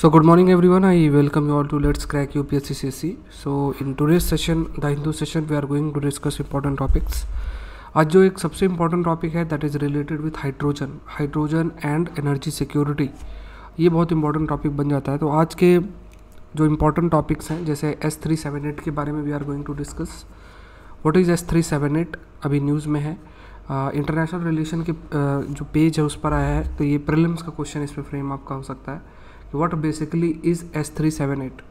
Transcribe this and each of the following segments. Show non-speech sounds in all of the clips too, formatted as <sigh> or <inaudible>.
so good morning everyone I welcome morning to let's crack U P S C C C C so in today's session the Hindu session we are going to discuss important topics आज जो एक सबसे important topic है that is related with hydrogen hydrogen and energy security ये बहुत important topic बन जाता है तो आज के जो इंपॉर्टेंट टॉपिक्स हैं जैसे एस थ्री सेवन एट के बारे में we are going to discuss what is S three seven eight अभी न्यूज़ में है इंटरनेशनल uh, रिलेशन के uh, जो पेज है उस पर आया है तो ये प्रिलिम्स का क्वेश्चन इस पर फ्रेम आपका हो सकता है what basically is S378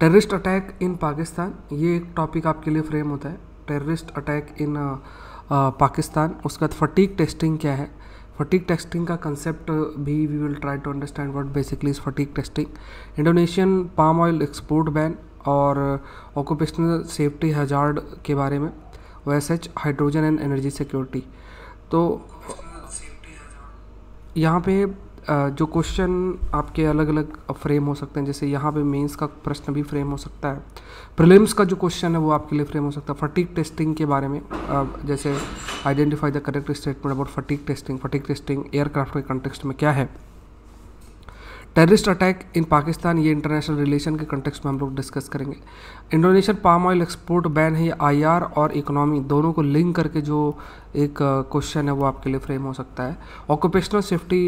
terrorist attack in Pakistan ये एक टॉपिक आपके लिए फ्रेम होता है टेररिस्ट अटैक इन पाकिस्तान उसके बाद फटीक टेस्टिंग क्या है फटीक टेस्टिंग का कंसेप्ट भी we will try to understand what basically is fatigue testing Indonesian palm oil export ban और ऑक्यूपेशनल सेफ्टी हजार्ड के बारे में O S H hydrogen and energy security तो यहाँ पे जो क्वेश्चन आपके अलग अलग फ्रेम हो सकते हैं जैसे यहाँ पे मेंस का प्रश्न भी फ्रेम हो सकता है प्रिलिम्स का जो क्वेश्चन है वो आपके लिए फ्रेम हो सकता है फटीक टेस्टिंग के बारे में जैसे identify the correct statement about fatigue testing fatigue testing aircraft के कंटेक्सट में क्या है टेररिस्ट अटैक इन पाकिस्तान ये इंटरनेशनल रिलेशन के कंटेक्स में हम लोग डिस्कस करेंगे Indonesian palm oil export ban है या आई और इकोनॉमी दोनों को लिंक करके जो एक क्वेश्चन है वो आपके लिए फ्रेम हो सकता है ऑक्यूपेशनल सेफ्टी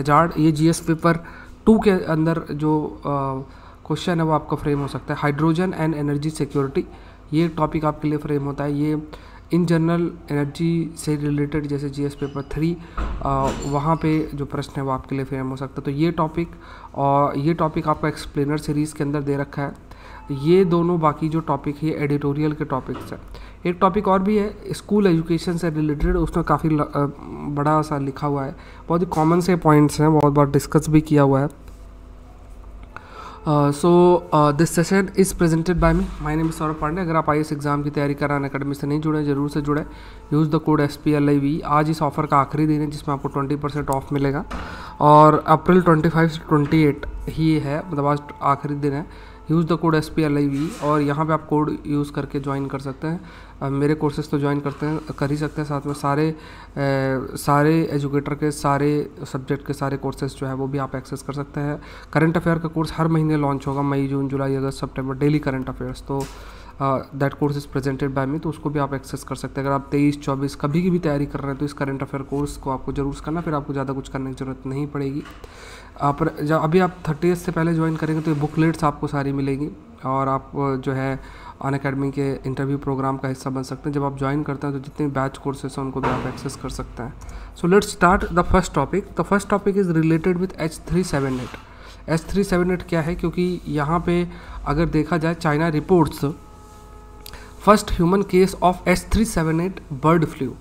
हजार्ड ये एस पेपर टू के अंदर जो क्वेश्चन है वो आपका फ्रेम हो सकता है हाइड्रोजन एंड एनर्जी सिक्योरिटी ये टॉपिक आपके लिए फ्रेम होता है ये इन जनरल एनर्जी से रिलेटेड जैसे जीएस पेपर थ्री वहाँ पे जो प्रश्न है वो आपके लिए फेम हो सकता है तो ये टॉपिक और ये टॉपिक आपका एक्सप्लेनर सीरीज़ के अंदर दे रखा है ये दोनों बाकी जो टॉपिक है एडिटोरियल के टॉपिक्स हैं एक टॉपिक और भी है स्कूल एजुकेशन से रिलेटेड उसमें काफ़ी बड़ा सा लिखा हुआ है बहुत ही कॉमन से पॉइंट्स हैं बहुत बार डिस्कस भी किया हुआ है so this session is presented by me my name Saurabh Pandey अगर आप आई एग्ज़ाम की तैयारी हैं अकेडमी से नहीं जुड़े जरूर से जुड़े use the code S P L I V आज इस ऑफर का आखिरी दिन है जिसमें आपको ट्वेंटी परसेंट ऑफ मिलेगा और अप्रैल ट्वेंटी फाइव से ट्वेंटी एट ही है मतलब आज आखिरी दिन है use the code S P L V और यहाँ पे आप कोड यूज़ करके ज्वाइन कर सकते हैं मेरे कोर्सेज तो ज्वाइन करते हैं कर ही सकते हैं साथ में सारे uh, सारे एजुकेटर के सारे सब्जेक्ट के सारे कोर्सेज जो है वो भी आप एक्सेस कर सकते हैं करंट अफेयर का कोर्स हर महीने लॉन्च होगा मई जून जुलाई अगस्त सेप्टेम्बर डेली करंट अफेयर्स तो that course is presented by me तो उसको भी आप एक्सेस कर सकते हैं अगर आप तेईस चौबीस कभी की भी तैयारी कर रहे हैं तो इस करंट अफेयर कोर्स को आपको जरूर करना फिर आपको ज़्यादा कुछ करने की ज़रूरत नहीं पड़ेगी आप जब अभी आप थर्टी से पहले ज्वाइन करेंगे तो ये बुकलेट्स आपको सारी मिलेंगी और आप जो है अन अकेडमी के इंटरव्यू प्रोग्राम का हिस्सा बन सकते हैं जब आप ज्वाइन करते हैं तो जितने बैच कोर्सेस हैं उनको भी आप एक्सेस कर सकते हैं so let's start the first topic the first topic is related with H three seven eight H three seven eight क्या है क्योंकि यहाँ पे अगर देखा जाए China reports first human case of H three seven eight bird flu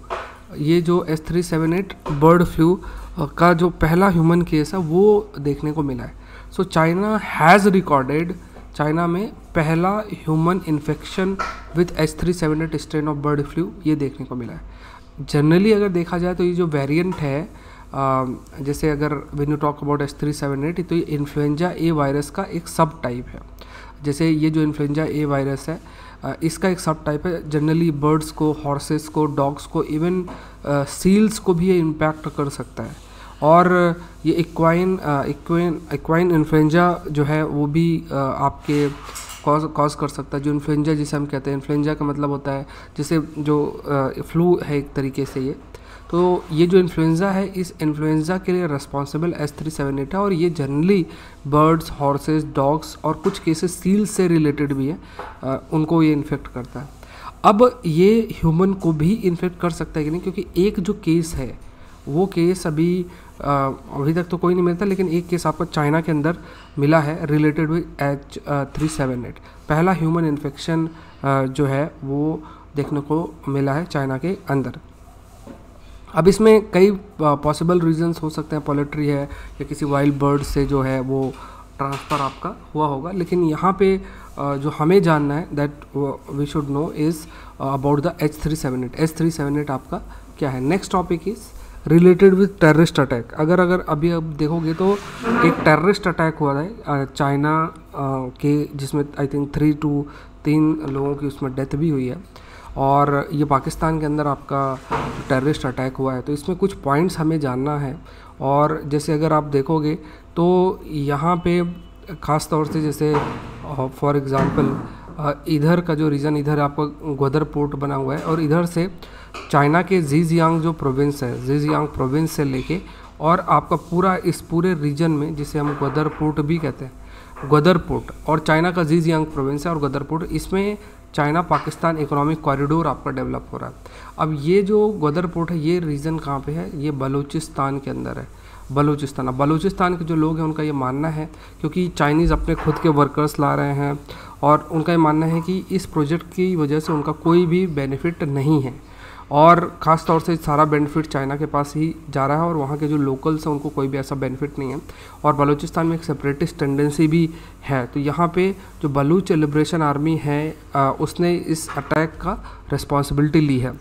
ये जो H three seven eight bird flu का जो पहला ह्यूमन केस है वो देखने को मिला है so China has recorded China में पहला human infection with H three seven eight strain of bird flu ये देखने को मिला है जनरली अगर देखा जाए तो ये जो वेरिएंट है जैसे अगर when you talk about H three seven eight तो ये इन्फ्लुएंजा ए वायरस का एक सब टाइप है जैसे ये जो इन्फ्लुएंजा ए वायरस है इसका एक सब टाइप है जनरली बर्ड्स को हॉर्सेस को डॉग्स को इवन सील्स को भी ये इम्पैक्ट कर सकता है और ये इक्वाइन इक्वाइन इक्वाइन इन्फ्लुएंजा जो है वो भी आपके कॉज कॉज कर सकता है जो इन्फ्लुएंजा जिसे हम कहते हैं इन्फ्लुएंजा का मतलब होता है जैसे जो फ्लू है एक तरीके से ये तो ये जो इन्फ्लुएंज़ा है इस इन्फ्लुएंज़ा के लिए responsible S three seven eight है और ये जनरली बर्ड्स हॉर्सेज डॉग्स और कुछ केसेस सील से रिलेटेड भी है उनको ये इन्फेक्ट करता है अब ये ह्यूमन को भी इन्फेक्ट कर सकता है कि नहीं क्योंकि एक जो केस है वो केस अभी अभी तक तो कोई नहीं मिलता लेकिन एक केस आपको चाइना के अंदर मिला है related with H three seven eight पहला ह्यूमन इन्फेक्शन जो है वो देखने को मिला है चाइना के अंदर अब इसमें कई पॉसिबल रीजंस हो सकते हैं पोल्ट्री है या किसी वाइल्ड बर्ड से जो है वो ट्रांसफ़र आपका हुआ होगा लेकिन यहाँ पे जो हमें जानना है that we should know is about the H three seven eight H three seven eight आपका क्या है next topic is related with terrorist attack अगर अगर अभी अब देखोगे तो एक टेररिस्ट अटैक हुआ है चाइना के जिसमें आई थिंक थ्री टू तीन लोगों की उसमें डेथ भी हुई है और ये पाकिस्तान के अंदर आपका टेररिस्ट अटैक हुआ है तो इसमें कुछ पॉइंट्स हमें जानना है और जैसे अगर आप देखोगे तो यहाँ पे ख़ास तौर से जैसे फॉर एग्ज़ाम्पल इधर का जो रीज़न इधर आपका गोदर पोर्ट बना हुआ है और इधर से चाइना के जीजियांग जो प्रोविंस है जीजियांग प्रोविंस से लेके और आपका पूरा इस पूरे रीजन में जिसे हम गदर पोर्ट भी कहते हैं गदर पोर्ट और चाइना का जीजियांग प्रोविंस है और गदर पोर्ट इसमें चाइना पाकिस्तान इकोनॉमिक कॉरिडोर आपका डेवलप हो रहा है अब ये जो गदर पोर्ट है ये रीजन कहाँ पे है ये बलूचिस्तान के अंदर है बलूचिस्तान अब बलूचिस्तान के जो लोग हैं उनका ये मानना है क्योंकि चाइनीज़ अपने खुद के वर्कर्स ला रहे हैं और उनका ये मानना है कि इस प्रोजेक्ट की वजह से उनका कोई भी बेनिफिट नहीं है और ख़ास तौर से सारा बेनिफिट चाइना के पास ही जा रहा है और वहाँ के जो लोकल्स हैं उनको कोई भी ऐसा बेनिफिट नहीं है और बलूचिस्तान में एक सेपरेटिस्ट टेंडेंसी भी है तो यहाँ पे जो बलूच लिब्रेशन आर्मी है उसने इस अटैक का रिस्पॉन्सिबिलिटी ली है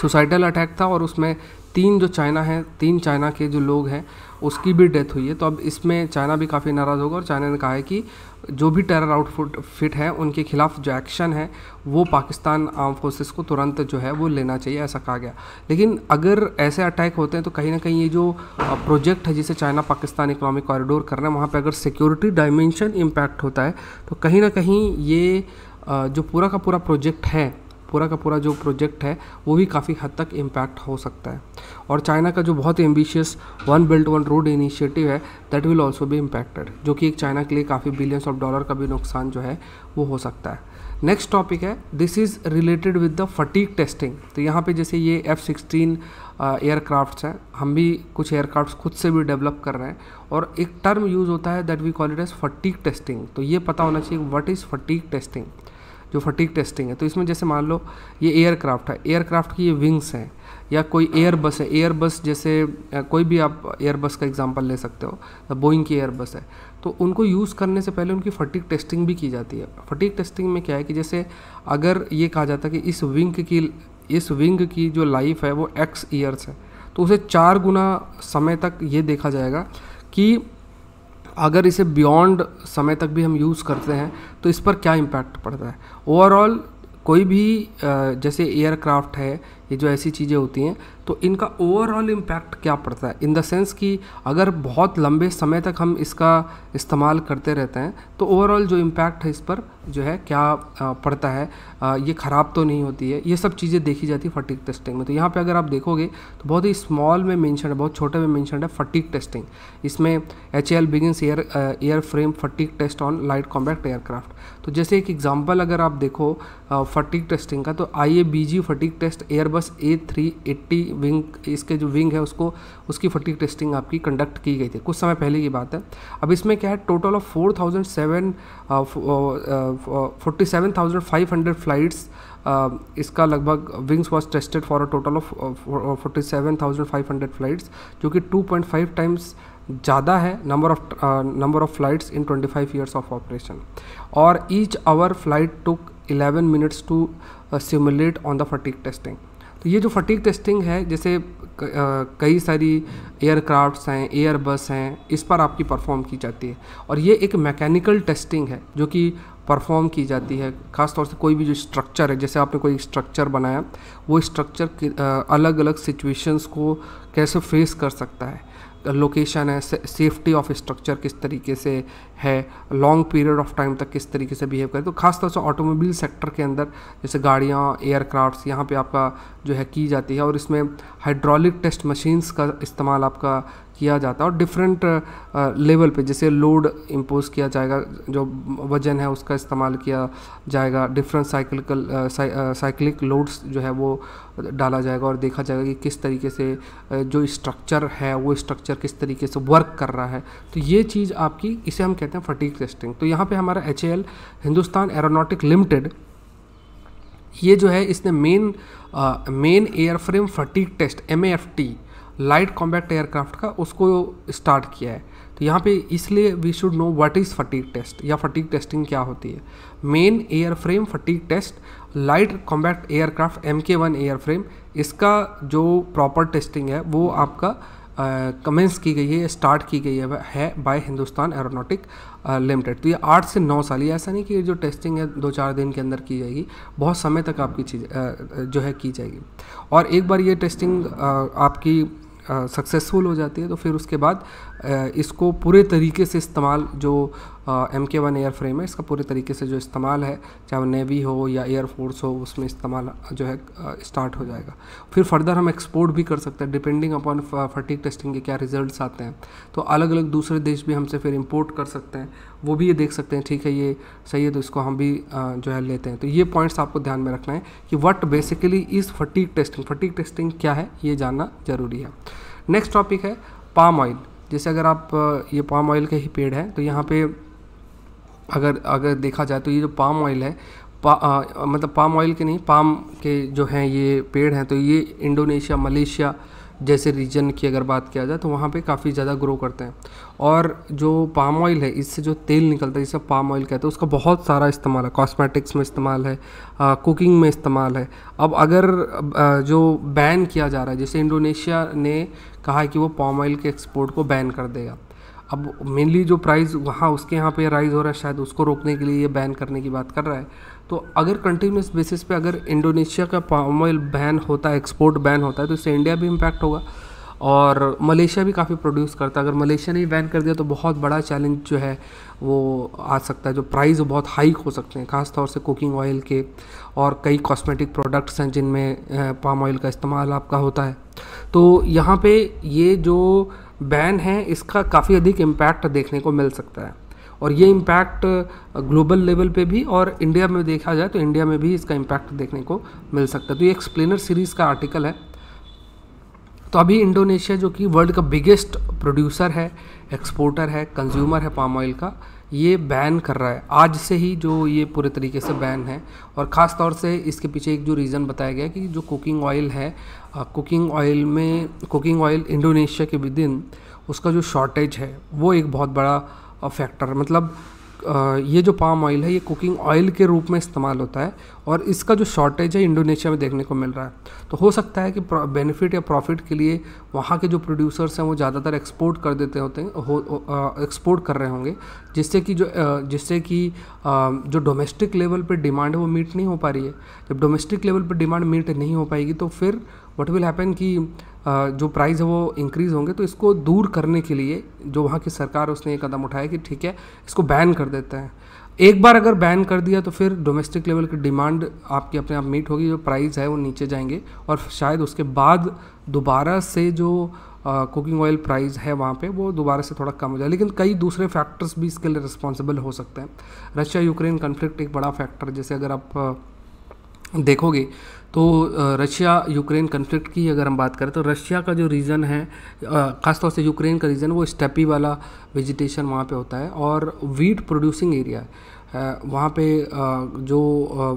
सुसाइडल अटैक था और उसमें तीन जो चाइना है तीन चाइना के जो लोग हैं उसकी भी डेथ हुई है तो अब इसमें चाइना भी काफ़ी नाराज़ होगा और चाइना ने कहा है कि जो भी टेरर आउटफुट फिट है उनके खिलाफ जो एक्शन है वो पाकिस्तान आर्म फोर्सेस को तुरंत जो है वो लेना चाहिए ऐसा कहा गया लेकिन अगर ऐसे अटैक होते हैं तो कहीं ना कहीं ये जो प्रोजेक्ट है जिसे चाइना पाकिस्तान इकोनॉमिक कॉरिडोर कर रहे हैं वहाँ पर अगर सिक्योरिटी डायमेंशन इम्पैक्ट होता है तो कहीं ना कहीं ये जो पूरा का पूरा प्रोजेक्ट है पूरा का पूरा जो प्रोजेक्ट है वो भी काफ़ी हद तक इम्पैक्ट हो सकता है और चाइना का जो बहुत ही ambitious one belt one road initiative है दैट विल ऑल्सो भी इम्पैक्टेड जो कि एक चाइना के लिए काफ़ी बिलियंस ऑफ डॉलर का भी नुकसान जो है वो हो सकता है नेक्स्ट टॉपिक है this is related with the fatigue testing तो यहाँ पे जैसे ये एफ सिक्सटीन एयरक्राफ्ट्स हैं हम भी कुछ एयरक्राफ्ट्स खुद से भी डेवलप कर रहे हैं और एक टर्म यूज़ होता है that we call it as fatigue testing तो ये पता होना चाहिए वट इज़ फटीक टेस्टिंग जो फटीक टेस्टिंग है तो इसमें जैसे मान लो ये एयरक्राफ्ट है एयरक्राफ्ट की ये विंग्स हैं या कोई एयरबस है एयरबस जैसे कोई भी आप एयरबस का एग्जांपल ले सकते हो बोइंग की एयर बस है तो उनको यूज़ करने से पहले उनकी फटीक टेस्टिंग भी की जाती है फटीक टेस्टिंग में क्या है कि जैसे अगर ये कहा जाता है कि इस विंग की इस विंग की जो लाइफ है वो एक्स ईयर्स है तो उसे चार गुना समय तक ये देखा जाएगा कि अगर इसे बियॉन्ड समय तक भी हम यूज़ करते हैं तो इस पर क्या इम्पैक्ट पड़ता है ओवरऑल कोई भी जैसे एयरक्राफ्ट है ये जो ऐसी चीज़ें होती हैं तो इनका ओवरऑल इम्पैक्ट क्या पड़ता है इन द सेंस कि अगर बहुत लंबे समय तक हम इसका इस्तेमाल करते रहते हैं तो ओवरऑल जो इम्पैक्ट है इस पर जो है क्या पड़ता है ये ख़राब तो नहीं होती है ये सब चीज़ें देखी जाती है फटीक टेस्टिंग में तो यहाँ पे अगर आप देखोगे तो बहुत ही स्मॉल में मैंशन है बहुत छोटे में मैंशन है फटीक टेस्टिंग इसमें H L begins air air frame fatigue test on light compact aircraft तो जैसे एक एग्जाम्पल अगर आप देखो फटीक टेस्टिंग का तो I A B G fatigue test Airbus bus A three eighty wing इसके जो विंग है उसको उसकी फटीक टेस्टिंग आपकी कंडक्ट की गई थी कुछ समय पहले की बात है अब इसमें क्या है total of four thousand seven forty seven thousand five hundred flights इसका लगभग wings was tested for a total of forty seven thousand five hundred flights जो कि टू पॉइंट फाइव टाइम्स ज़्यादा है number of number of flights in five years of operation और each hour flight took eleven minutes to simulate on the fatigue testing तो ये जो fatigue testing है जैसे कई सारी एयरक्राफ्ट्स हैं एयरबस हैं इस पर आपकी परफॉर्म की जाती है और ये एक मैकेनिकल टेस्टिंग है जो कि परफॉर्म की जाती है ख़ासतौर से कोई भी जो स्ट्रक्चर है जैसे आपने कोई स्ट्रक्चर बनाया वो स्ट्रक्चर अलग अलग सिचुएशंस को कैसे फेस कर सकता है लोकेशन है सेफ्टी ऑफ स्ट्रक्चर किस तरीके से है लॉन्ग पीरियड ऑफ टाइम तक किस तरीके से बिहेव करे तो खासतौर से ऑटोमोबाइल सेक्टर के अंदर जैसे गाड़ियाँ एयरक्राफ्ट्स यहाँ पे आपका जो है की जाती है और इसमें हाइड्रोलिक टेस्ट मशीन्स का इस्तेमाल आपका किया जाता है और डिफरेंट लेवल uh, uh, पे जैसे लोड इम्पोज किया जाएगा जो वजन है उसका इस्तेमाल किया जाएगा डिफरेंट साइकिल साइक्लिक लोड्स जो है वो डाला जाएगा और देखा जाएगा कि किस तरीके से uh, जो स्ट्रक्चर है वो स्ट्रक्चर किस तरीके से वर्क कर रहा है तो ये चीज़ आपकी इसे हम कहते हैं फटीक टेस्टिंग तो यहाँ पे हमारा एच हिंदुस्तान एरोनॉटिक लिमिटेड ये जो है इसने main main airframe fatigue test M light combat aircraft का उसको स्टार्ट किया है तो यहाँ पे इसलिए we should know what is fatigue test या फटीक टेस्टिंग क्या होती है main air frame fatigue test light combat aircraft M K one air frame इसका जो प्रॉपर टेस्टिंग है वो आपका कमेंस uh, की गई है स्टार्ट की गई है, है बाय हिंदुस्तान एरोनॉटिक लिमिटेड तो ये आठ से नौ साल ये ऐसा नहीं कि जो टेस्टिंग है दो चार दिन के अंदर की जाएगी बहुत समय तक आपकी चीज uh, जो है की जाएगी और एक बार ये टेस्टिंग uh, आपकी सक्सेसफुल हो जाती है तो फिर उसके बाद इसको पूरे तरीके से इस्तेमाल जो M K one air frame है इसका पूरे तरीके से जो इस्तेमाल है चाहे वो नेवी हो या एयरफोर्स हो उसमें इस्तेमाल जो है स्टार्ट हो जाएगा फिर फर्दर हम एक्सपोर्ट भी कर सकते हैं डिपेंडिंग अपॉन फटीक टेस्टिंग के क्या रिजल्ट आते हैं तो अलग अलग दूसरे देश भी हमसे फिर इम्पोर्ट कर सकते हैं वो भी ये देख सकते हैं ठीक है ये सही है तो इसको हम भी जो है लेते हैं तो ये पॉइंट्स आपको ध्यान में रखना है कि what basically is fatigue testing fatigue testing क्या है ये जानना ज़रूरी है नेक्स्ट टॉपिक है पाम ऑयल जैसे अगर आप ये पाम ऑयल के ही पेड़ हैं तो यहाँ पे अगर अगर देखा जाए तो ये जो पाम ऑयल है पा, आ, मतलब पाम ऑयल के नहीं पाम के जो हैं ये पेड़ हैं तो ये इंडोनेशिया मलेशिया जैसे रीजन की अगर बात किया जाए तो वहाँ पे काफ़ी ज़्यादा ग्रो करते हैं और जो पाम ऑयल है इससे जो तेल निकलता है जिसे पाम ऑयल कहते हैं उसका बहुत सारा इस्तेमाल है कॉस्मेटिक्स में इस्तेमाल है आ, कुकिंग में इस्तेमाल है अब अगर आ, जो बैन किया जा रहा है जैसे इंडोनेशिया ने कहा है कि वो पाम ऑयल के एक्सपोर्ट को बैन कर देगा अब मेनली जो प्राइस वहाँ उसके यहाँ पे राइज़ हो रहा है शायद उसको रोकने के लिए ये बैन करने की बात कर रहा है तो अगर कंटिन्यूस बेसिस पे अगर इंडोनेशिया का पाम ऑयल बैन होता है एक्सपोर्ट बैन होता है तो इससे इंडिया भी इम्पैक्ट होगा और मलेशिया भी काफ़ी प्रोड्यूस करता है अगर मलेशिया ने बैन कर दिया तो बहुत बड़ा चैलेंज जो है वो आ सकता है जो प्राइस बहुत हाइक हो सकते हैं ख़ासतौर से कुकिंग ऑयल के और कई कॉस्मेटिक प्रोडक्ट्स हैं जिनमें पाम ऑयल का इस्तेमाल आपका होता है तो यहाँ पे ये जो बैन है इसका काफ़ी अधिक इम्पैक्ट देखने को मिल सकता है और ये इम्पैक्ट ग्लोबल लेवल पे भी और इंडिया में देखा जाए तो इंडिया में भी इसका इम्पैक्ट देखने को मिल सकता है तो ये एक्सप्लेनर सीरीज़ का आर्टिकल है तो अभी इंडोनेशिया जो कि वर्ल्ड का बिगेस्ट प्रोड्यूसर है एक्सपोर्टर है कंज्यूमर है पाम ऑयल का ये बैन कर रहा है आज से ही जो ये पूरे तरीके से बैन है और ख़ास तौर से इसके पीछे एक जो रीज़न बताया गया कि जो कुकिंग ऑयल है कुकिंग ऑयल में कुकिंग ऑयल इंडोनेशिया के विदिन उसका जो शॉर्टेज है वो एक बहुत बड़ा फैक्टर मतलब ये जो पाम ऑयल है ये कुकिंग ऑयल के रूप में इस्तेमाल होता है और इसका जो शॉर्टेज है इंडोनेशिया में देखने को मिल रहा है तो हो सकता है कि बेनिफिट या प्रॉफिट के लिए वहाँ के जो प्रोड्यूसर्स हैं वो ज़्यादातर एक्सपोर्ट कर देते होते हैं हो, एक्सपोर्ट कर रहे होंगे जिससे कि जो जिससे कि जो डोमेस्टिक लेवल पर डिमांड है वो मीट नहीं हो पा रही है जब डोमेस्टिक लेवल पर डिमांड मीट नहीं हो पाएगी तो फिर वट विल हैपन कि जो प्राइस है वो इंक्रीज़ होंगे तो इसको दूर करने के लिए जो वहाँ की सरकार उसने ये कदम उठाया कि ठीक है इसको बैन कर देते हैं एक बार अगर बैन कर दिया तो फिर डोमेस्टिक लेवल की डिमांड आपकी अपने आप मीट होगी जो प्राइस है वो नीचे जाएंगे और शायद उसके बाद दोबारा से जो कुकिंग ऑयल प्राइस है वहाँ पे वो दोबारा से थोड़ा कम हो जाए लेकिन कई दूसरे फैक्टर्स भी इसके लिए रिस्पॉन्सिबल हो सकते हैं रशिया यूक्रेन कन्फ्लिक्ट एक बड़ा फैक्टर जैसे अगर आप देखोगे तो रशिया यूक्रेन कन्फ्लिक्ट की अगर हम बात करें तो रशिया का जो रीज़न है ख़ासतौर से यूक्रेन का रीज़न वो स्टेपी वाला वेजिटेशन वहाँ पे होता है और वीट प्रोड्यूसिंग एरिया है वहाँ पे जो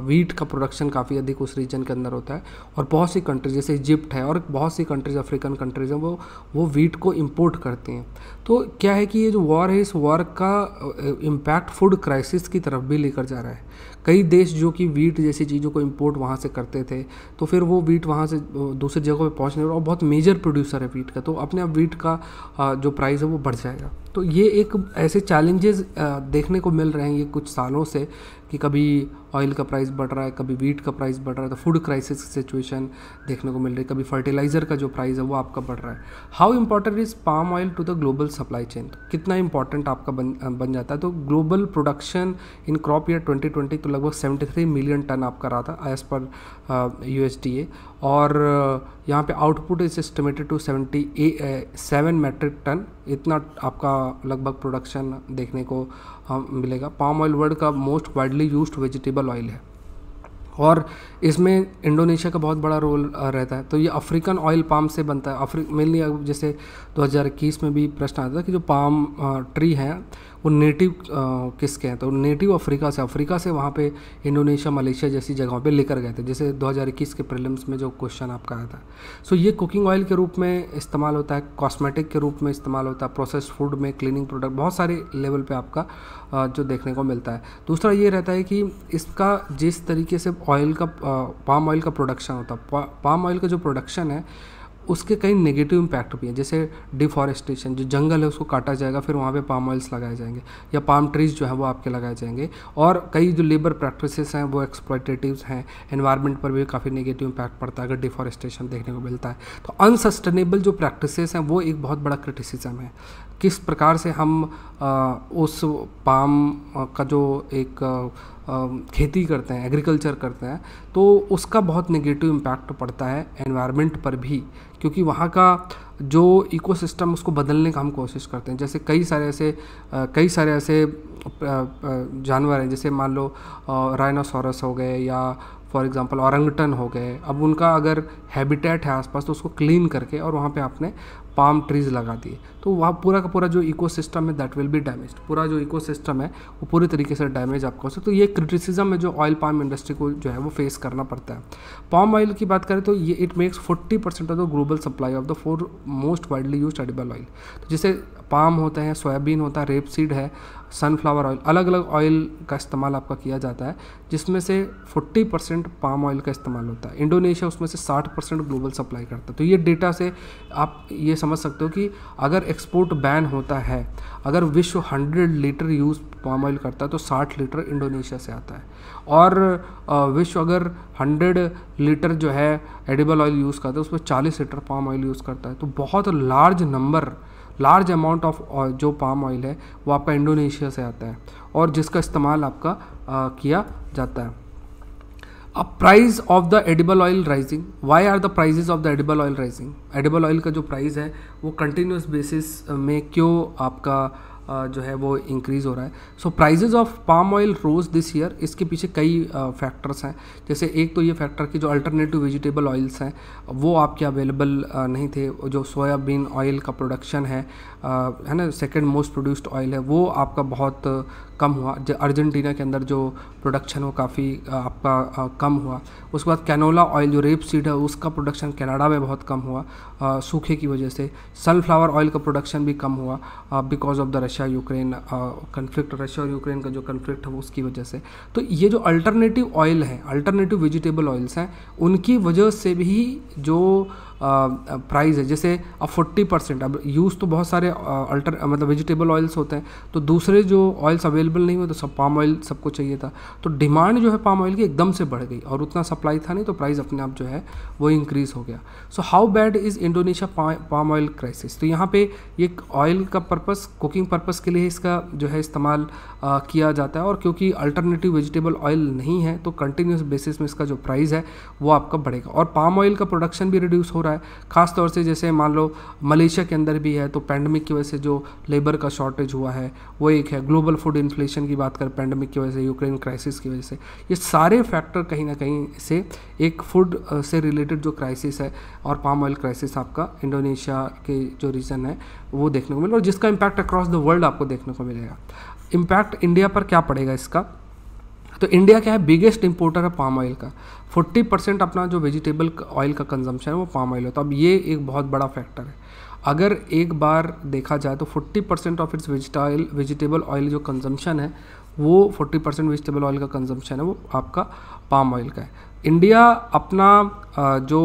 वीट का प्रोडक्शन काफ़ी अधिक उस रीजन के अंदर होता है और बहुत सी कंट्रीज जैसे इजिप्ट है और बहुत सी कंट्रीज अफ्रीकन कंट्रीज हैं वो वो वीट को इम्पोर्ट करती हैं तो क्या है कि ये जो वॉर है इस वॉर का इम्पैक्ट फूड क्राइसिस की तरफ भी लेकर जा रहा है कई देश जो कि वीट जैसी चीज़ों को इम्पोर्ट वहाँ से करते थे तो फिर वो वीट वहाँ से दूसरी जगहों पर पहुँचने और बहुत मेजर प्रोड्यूसर है वीट का तो अपने आप वीट का जो प्राइस है वो बढ़ जाएगा तो ये एक ऐसे चैलेंजेस देखने को मिल रहे हैं ये कुछ सालों से कि कभी ऑयल का प्राइस बढ़ रहा है कभी वीट का प्राइस बढ़ रहा है तो फूड क्राइसिस की सिचुएशन देखने को मिल रही है कभी फर्टिलाइज़र का जो प्राइस है वो आपका बढ़ रहा है how important is palm oil to the global supply chain कितना इंपॉर्टेंट आपका बन बन जाता है तो global production in crop year 2020 तो लगभग 73 मिलियन टन आपका रहा था एज़ पर यू और यहाँ पे output is estimated to seventy seven metric ton इतना आपका लगभग प्रोडक्शन देखने को हम मिलेगा पाम ऑयल वर्ल्ड का most widely use vegetable oil है और इसमें इंडोनेशिया का बहुत बड़ा रोल रहता है तो ये अफ्रीकन ऑयल पाम से बनता है अफ्री मेनली जैसे 2021 में भी प्रश्न आता था कि जो पाम ट्री हैं वो नेटिव किसके हैं तो नेटिव अफ्रीका से अफ्रीका से वहाँ पे इंडोनेशिया मलेशिया जैसी जगहों पे लेकर गए थे जैसे 2021 के प्रीलिम्स में जो क्वेश्चन आपका आया था सो so, ये कुकिंग ऑयल के रूप में इस्तेमाल होता है कॉस्मेटिक के रूप में इस्तेमाल होता है प्रोसेस फूड में क्लीनिंग प्रोडक्ट बहुत सारे लेवल पर आपका जो देखने को मिलता है दूसरा ये रहता है कि इसका जिस तरीके से ऑयल का पाम ऑयल का प्रोडक्शन होता है पाम ऑयल का जो प्रोडक्शन है उसके कई नेगेटिव इम्पैक्ट भी हैं जैसे डिफॉरेस्टेशन जो जंगल है उसको काटा जाएगा फिर वहाँ पे पाम ऑयल्स लगाए जाएंगे या पाम ट्रीज जो है वो आपके लगाए जाएंगे और कई जो लेबर प्रैक्टिसेस हैं वो एक्सप्लोटेटिव हैं एनवायरनमेंट पर भी काफ़ी नेगेटिव इम्पैक्ट पड़ता है अगर डिफॉरेस्टेशन देखने को मिलता है तो अनसस्टेनेबल जो प्रैक्टिसेस हैं वो एक बहुत बड़ा क्रिटिसिज्म है किस प्रकार से हम आ, उस पाम का जो एक खेती करते हैं एग्रीकल्चर करते हैं तो उसका बहुत नेगेटिव इम्पैक्ट पड़ता है एनवायरनमेंट पर भी क्योंकि वहाँ का जो इकोसिस्टम उसको बदलने का हम कोशिश करते हैं जैसे कई सारे ऐसे कई सारे ऐसे जानवर हैं जैसे मान लो राइनासोरस हो गए या फॉर एग्जांपल औरंगटन हो गए अब उनका अगर हैबिटेट है आसपास तो उसको क्लीन करके और वहाँ पे आपने पाम ट्रीज लगा दिए तो वहाँ पूरा का पूरा जो इको सिस्टम है दैट विल बी डैमेज पूरा जो इको सिस्टम है वो पूरी तरीके से डैमेज आपको हो सकता तो ये क्रिटिसिज्म है जो ऑयल पाम इंडस्ट्री को जो है वो फेस करना पड़ता है पाम ऑयल की बात करें तो ये it makes forty percent of the global supply of the four most widely use edible oil तो जैसे पाम होता है सोयाबीन होता है रेप सीड है सनफ्लावर ऑयल अलग अलग ऑयल का इस्तेमाल आपका किया जाता है जिसमें से 40 परसेंट पाम ऑयल का इस्तेमाल होता है इंडोनेशिया उसमें से 60 परसेंट ग्लोबल सप्लाई करता है तो ये डेटा से आप ये समझ सकते हो कि अगर एक्सपोर्ट बैन होता है अगर विश्व hundred litre use palm oil करता है तो साठ लीटर इंडोनेशिया से आता है और विश्व अगर हंड्रेड लीटर जो है एडिबल ऑयल यूज़ करता है उसमें चालीस लीटर पाम ऑयल यूज़ करता है तो बहुत large number large amount of जो पाम ऑयल है वो आपका इंडोनेशिया से आता है और जिसका इस्तेमाल आपका आ, uh, किया जाता है अब price of the edible oil rising why are the prices of the edible oil rising edible oil का जो प्राइस है वो कंटिन्यूस बेसिस uh, में क्यों आपका जो है वो इंक्रीज़ हो रहा है so prices of palm oil rose this year इसके पीछे कई फैक्टर्स हैं जैसे एक तो ये फैक्टर कि जो अल्टरनेटिव वेजिटेबल ऑयल्स हैं वो आपके अवेलेबल नहीं थे जो सोयाबीन ऑयल का प्रोडक्शन है है ना सेकेंड मोस्ट प्रोड्यूस्ड ऑयल है वो आपका बहुत कम हुआ अर्जेंटीना के अंदर जो प्रोडक्शन वो काफ़ी आपका आ, कम हुआ उसके बाद कैनोला ऑयल जो रेप सीड है उसका प्रोडक्शन कनाडा में बहुत कम हुआ आ, सूखे की वजह से सनफ्लावर ऑयल का प्रोडक्शन भी कम हुआ because of the Russia Ukraine conflict Russia और यूक्रेन का जो कन्फ्लिक्ट है उसकी वजह से तो ये जो अल्टरनेटिव ऑयल हैं अल्टरनेटिव वेजिटेबल ऑयल्स हैं उनकी वजह से भी जो प्राइस है जैसे अब 40 परसेंट अब यूज़ तो बहुत सारे अल्टर मतलब वेजिटेबल ऑयल्स होते हैं तो दूसरे जो ऑयल्स अवेलेबल नहीं हुए तो सब पाम ऑयल सबको चाहिए था तो डिमांड जो है पाम ऑयल की एकदम से बढ़ गई और उतना सप्लाई था नहीं तो प्राइस अपने आप जो है वो इंक्रीज़ हो गया so how bad is Indonesia palm oil crisis तो यहाँ पे ये ऑयल का पर्पस कुकिंग पर्पस के लिए इसका जो है इस्तेमाल किया जाता है और क्योंकि अल्टरनेटिव वेजिटेबल ऑयल नहीं है तो कंटिन्यूस बेसिस में इसका जो प्राइस है वो आपका बढ़ेगा और पाम ऑयल का प्रोडक्शन भी रिड्यूस हो रहा है रहा है ख़ासतौर से जैसे मान लो मलेशिया के अंदर भी है तो पैंडमिक की वजह से जो लेबर का शॉर्टेज हुआ है वो एक है ग्लोबल फूड इन्फ्लेशन की बात कर पैंडमिक की वजह से यूक्रेन क्राइसिस की वजह से ये सारे फैक्टर कहीं ना कहीं से एक फूड से रिलेटेड जो क्राइसिस है और पाम ऑयल क्राइसिस आपका इंडोनेशिया के जो रीजन है वो देखने को मिले और जिसका इम्पैक्ट अक्रॉस द वर्ल्ड आपको देखने को मिलेगा इम्पैक्ट इंडिया पर क्या पड़ेगा इसका तो इंडिया क्या है बिगेस्ट इंपोर्टर है पाम ऑयल का फोर्टी परसेंट अपना जो वेजिटेबल ऑयल का कंजम्पशन है वो पाम ऑयल होता है अब ये एक बहुत बड़ा फैक्टर है अगर एक बार देखा जाए तो forty percent of its vegetable vegetable oil जो कंजम्पशन है वो फोर्टी परसेंट वेजिटेबल ऑयल का कंजम्पशन है वो आपका पाम ऑयल का है इंडिया अपना जो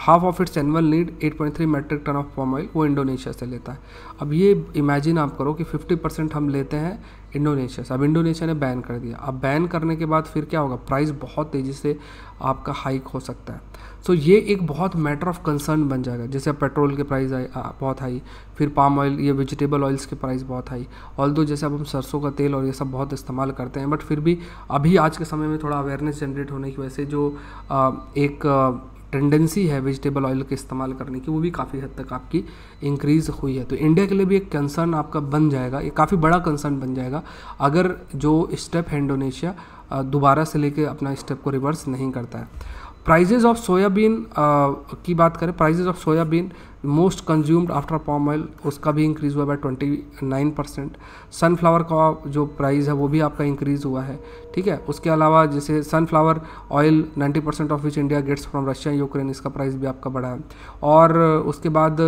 half of its annual need 8.3 metric ton of palm oil वो इंडोनेशिया से लेता है अब ये इमेजिन आप करो कि 50 परसेंट हम लेते हैं इंडोनेशिया से अब इंडोनेशिया ने बैन कर दिया अब बैन करने के बाद फिर क्या होगा प्राइस बहुत तेज़ी से आपका हाइक हो सकता है सो so, ये एक बहुत मैटर ऑफ कंसर्न बन जाएगा जैसे अब पेट्रोल के प्राइस आए बहुत हाई फिर पाम ऑयल ये वेजिटेबल ऑयल्स के प्राइस बहुत हाई ऑल दो जैसे अब हम सरसों का तेल और ये सब बहुत इस्तेमाल करते हैं बट फिर भी अभी आज के समय में थोड़ा अवेयरनेस जनरेट होने की वजह से जो आ, एक टेंडेंसी है वेजिटेबल ऑयल के इस्तेमाल करने की वो भी काफ़ी हद तक आपकी इंक्रीज़ हुई है तो इंडिया के लिए भी एक कंसर्न आपका बन जाएगा एक काफ़ी बड़ा कंसर्न बन जाएगा अगर जो स्टेप है इंडोनेशिया दोबारा से लेके अपना स्टेप को रिवर्स नहीं करता है प्राइजेज़ ऑफ सोयाबीन की बात करें prices of soybean most consumed after palm oil उसका भी इंक्रीज़ हुआ by twenty nine percent sunflower का जो प्राइस है वो भी आपका इंक्रीज़ हुआ है ठीक है उसके अलावा जैसे sunflower oil ninety percent of which India gets from Russia Ukraine इसका प्राइस भी आपका बढ़ा है और उसके बाद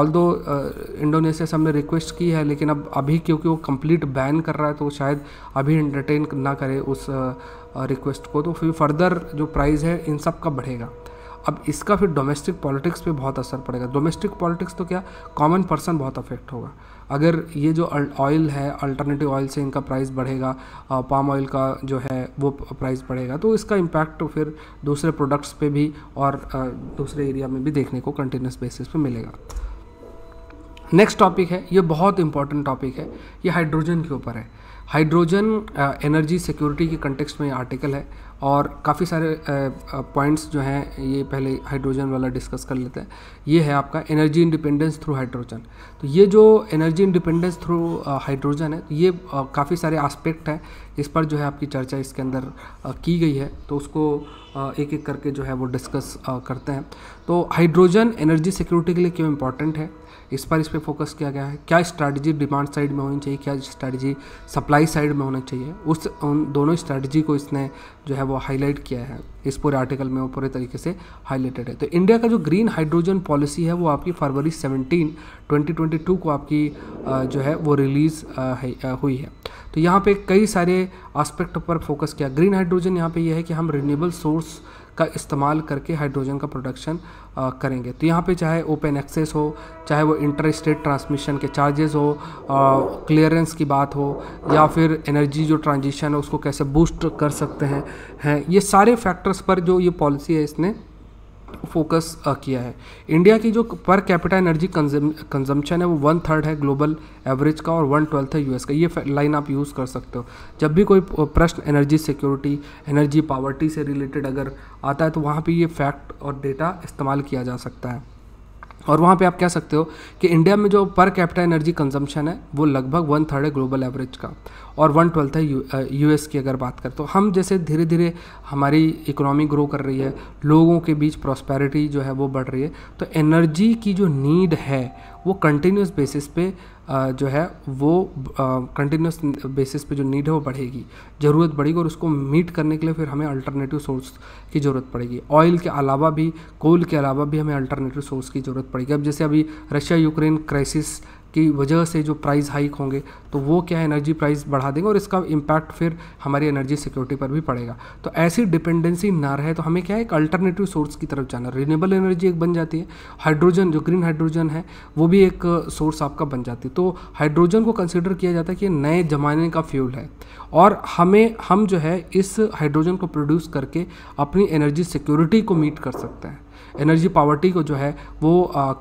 ऑल दो इंडोनेशिया से हमने रिक्वेस्ट की है लेकिन अब अभी क्योंकि वो कंप्लीट बैन कर रहा है तो शायद अभी इंटरटेन ना करे उस रिक्वेस्ट uh, को तो फिर फर्दर जो प्राइस है इन सब का बढ़ेगा अब इसका फिर डोमेस्टिक पॉलिटिक्स पे बहुत असर पड़ेगा डोमेस्टिक पॉलिटिक्स तो क्या कॉमन पर्सन बहुत अफेक्ट होगा अगर ये जो ऑयल है अल्टरनेटिव ऑयल से इनका प्राइस बढ़ेगा पाम ऑयल का जो है वो प्राइस बढ़ेगा तो इसका इम्पैक्ट तो फिर दूसरे प्रोडक्ट्स पे भी और दूसरे एरिया में भी देखने को कंटिन्यूस बेसिस पे मिलेगा नेक्स्ट टॉपिक है ये बहुत इंपॉर्टेंट टॉपिक है ये हाइड्रोजन के ऊपर है हाइड्रोजन एनर्जी सिक्योरिटी के कंटेक्स्ट में ये आर्टिकल है और काफ़ी सारे पॉइंट्स जो हैं ये पहले हाइड्रोजन वाला डिस्कस कर लेते हैं ये है आपका एनर्जी इंडिपेंडेंस थ्रू हाइड्रोजन तो ये जो एनर्जी इंडिपेंडेंस थ्रू हाइड्रोजन है तो ये काफ़ी सारे आस्पेक्ट हैं इस पर जो है आपकी चर्चा इसके अंदर की गई है तो उसको एक एक करके जो है वो डिस्कस करते हैं तो हाइड्रोजन एनर्जी सिक्योरिटी के लिए क्यों इंपॉर्टेंट है इस पर इस पर फोकस किया गया है क्या स्ट्रैटेजी डिमांड साइड में होनी चाहिए क्या स्ट्रैटेजी सप्लाई साइड में होना चाहिए उस उन दोनों स्ट्रैटेजी को इसने जो है वो हाईलाइट किया है इस पूरे आर्टिकल में वो पूरे तरीके से हाईलाइटेड है तो इंडिया का जो ग्रीन हाइड्रोजन पॉलिसी है वो आपकी फरवरी 17 2022 को आपकी जो है वो रिलीज़ हुई है तो यहाँ पे कई सारे आस्पेक्ट पर फोकस किया ग्रीन हाइड्रोजन यहाँ पे ये यह है कि हम रिन्यूएबल सोर्स का इस्तेमाल करके हाइड्रोजन का प्रोडक्शन करेंगे तो यहाँ पे चाहे ओपन एक्सेस हो चाहे वो इंटर स्टेट ट्रांसमिशन के चार्जेस हो क्लियरेंस की बात हो या फिर एनर्जी जो ट्रांजिशन है उसको कैसे बूस्ट कर सकते हैं हैं ये सारे फैक्टर्स पर जो ये पॉलिसी है इसने फोकस किया है इंडिया की जो पर कैपिटा एनर्जी कंजम्पशन है वो वन थर्ड है ग्लोबल एवरेज का और वन ट्वेल्थ है यूएस का ये लाइन आप यूज़ कर सकते हो जब भी कोई प्रश्न एनर्जी सिक्योरिटी एनर्जी पावर्टी से रिलेटेड अगर आता है तो वहाँ पे ये फैक्ट और डेटा इस्तेमाल किया जा सकता है और वहाँ पे आप कह सकते हो कि इंडिया में जो पर कैपिटा एनर्जी कंजम्पशन है वो लगभग वन थर्ड है ग्लोबल एवरेज का और वन ट्वेल्थ है यू एस uh, की अगर बात करें तो हम जैसे धीरे धीरे हमारी इकोनॉमी ग्रो कर रही है लोगों के बीच प्रॉस्पेरिटी जो है वो बढ़ रही है तो एनर्जी की जो नीड है वो कंटिन्यूस बेसिस पे जो है वो कंटिन्यूस बेसिस पे जो नीड है वो बढ़ेगी ज़रूरत बढ़ेगी और उसको मीट करने के लिए फिर हमें अल्टरनेटिव सोर्स की ज़रूरत पड़ेगी ऑयल के अलावा भी कोल के अलावा भी हमें अल्टरनेटिव सोर्स की ज़रूरत पड़ेगी अब जैसे अभी रशिया यूक्रेन क्राइसिस की वजह से जो प्राइस हाइक होंगे तो वो क्या है एनर्जी प्राइस बढ़ा देंगे और इसका इम्पैक्ट फिर हमारी एनर्जी सिक्योरिटी पर भी पड़ेगा तो ऐसी डिपेंडेंसी ना रहे तो हमें क्या है एक अल्टरनेटिव सोर्स की तरफ जाना रिन्यूएबल एनर्जी एक बन जाती है हाइड्रोजन जो ग्रीन हाइड्रोजन है वो भी एक सोर्स आपका बन जाती है तो हाइड्रोजन को कंसिडर किया जाता है कि नए जमाने का फ्यूल है और हमें हम जो है इस हाइड्रोजन को प्रोड्यूस करके अपनी एनर्जी सिक्योरिटी को मीट कर सकते हैं एनर्जी पावर्टी को जो है वो